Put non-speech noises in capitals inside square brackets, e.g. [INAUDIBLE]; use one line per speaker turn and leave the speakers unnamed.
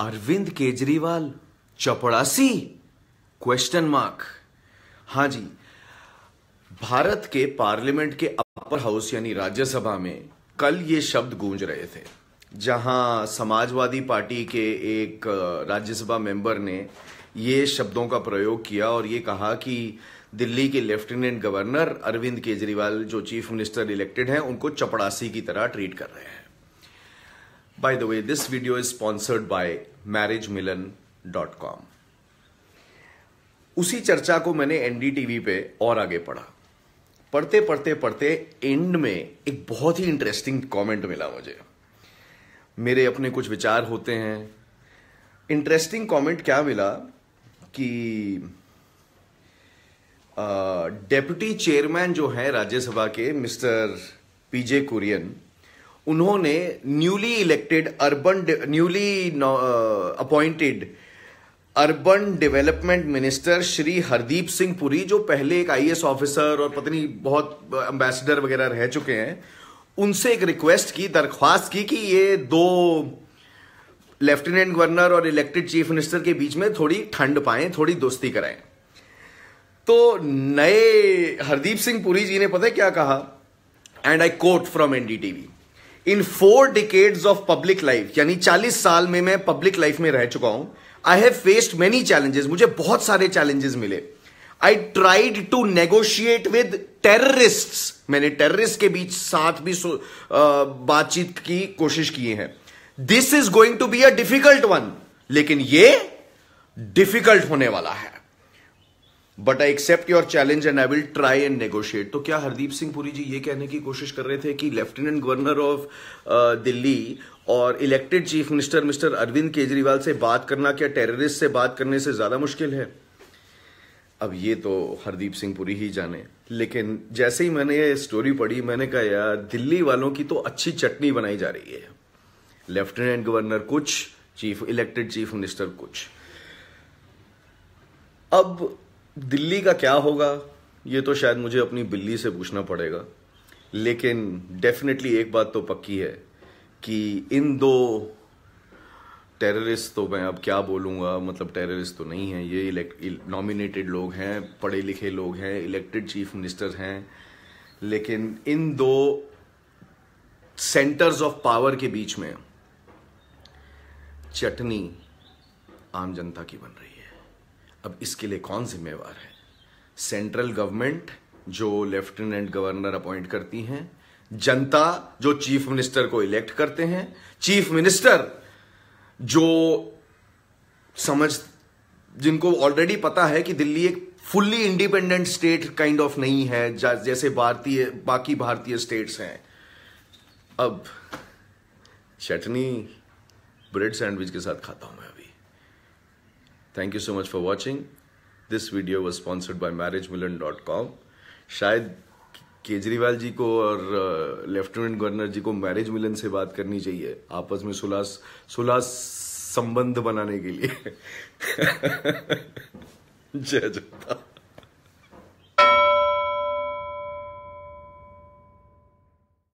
अरविंद केजरीवाल चपड़ासी question mark हाँ जी भारत के पार्लियामेंट के अपर हाउस यानी राज्यसभा में कल ये शब्द गूंज रहे थे जहां समाजवादी पार्टी के एक राज्यसभा मेंबर ने ये शब्दों का प्रयोग किया और ये कहा कि दिल्ली के लेफ्टिनेंट गवर्नर अरविंद केजरीवाल जो चीफ मिनिस्टर इलेक्टेड हैं उनको चपड़ासी की तरह ट्रीट कर रहे हैं By the way, this video is sponsored by com उसी चर्चा को मैंने एनडीटीवी पे और आगे पढ़ा पढ़ते पढ़ते पढ़ते एंड में एक बहुत ही इंटरेस्टिंग कमेंट मिला मुझे मेरे अपने कुछ विचार होते हैं इंटरेस्टिंग कमेंट क्या मिला कि डेप्यूटी चेयरमैन जो है राज्यसभा के मिस्टर पीजे कुरियन उन्होंने newly elected urban newly appointed urban development minister Shri Hardeep Singh Puri जो पहले एक आई ऑफिसर और पत्नी बहुत एम्बेसडर uh, वगैरह रह चुके हैं उनसे एक रिक्वेस्ट की दरख्वास्त की कि ये दो लेफ्टिनेंट गवर्नर और इलेक्टेड चीफ मिनिस्टर के बीच में थोड़ी ठंड पाए थोड़ी दोस्ती कराएं तो नए हरदीप सिंह पुरी जी ने पता है क्या कहा and I quote from NDTV in four decades of public life यानी चालीस साल में मैं पब्लिक लाइफ में रह चुका हूं I have faced many challenges मुझे बहुत सारे चैलेंजेस मिले I tried to negotiate with terrorist मैंने टेररिस्ट के बीच साथ भी बातचीत की कोशिश की है this is going to be a difficult one लेकिन ये डिफिकल्ट होने वाला है but I accept your challenge and I will try and negotiate तो क्या हरदीप सिंह पुरी जी ये कहने की कोशिश कर रहे थे कि लेफ्टिनेंट गवर्नर ऑफ दिल्ली और elected chief minister mister Arvind Kejriwal से बात करना क्या टेररिस्ट से बात करने से ज्यादा मुश्किल है अब ये तो हरदीप सिंह पुरी ही जाने लेकिन जैसे ही मैंने ये स्टोरी पढ़ी मैंने कहा यार दिल्ली वालों की तो अच्छी चटनी बनाई जा रही है लेफ्टिनेंट गवर्नर कुछ चीफ इलेक्टेड चीफ मिनिस्टर कुछ अब दिल्ली का क्या होगा ये तो शायद मुझे अपनी बिल्ली से पूछना पड़ेगा लेकिन डेफिनेटली एक बात तो पक्की है कि इन दो टेररिस्ट तो मैं अब क्या बोलूँगा मतलब टेररिस्ट तो नहीं है ये नॉमिनेटेड लोग हैं पढ़े लिखे लोग हैं इलेक्टेड चीफ मिनिस्टर हैं लेकिन इन दो सेंटर्स ऑफ पावर के बीच में चटनी आम जनता की बन रही है अब इसके लिए कौन जिम्मेवार है सेंट्रल गवर्नमेंट जो लेफ्टिनेंट गवर्नर अपॉइंट करती हैं जनता जो चीफ मिनिस्टर को इलेक्ट करते हैं चीफ मिनिस्टर जो समझ जिनको ऑलरेडी पता है कि दिल्ली एक fully independent state kind of नहीं है जैसे भारतीय बाकी भारतीय स्टेट्स हैं अब चटनी ब्रेड सैंडविच के साथ खाता हूं मैं अभी thank you so much for watching this video was sponsored by marriage Milan dot com शायद केजरीवाल जी को और लेफ्टिनेंट गवर्नर जी को मैरिज मिलन से बात करनी चाहिए आपस में सुलह सुलह संबंध बनाने के लिए [LAUGHS] जय जनता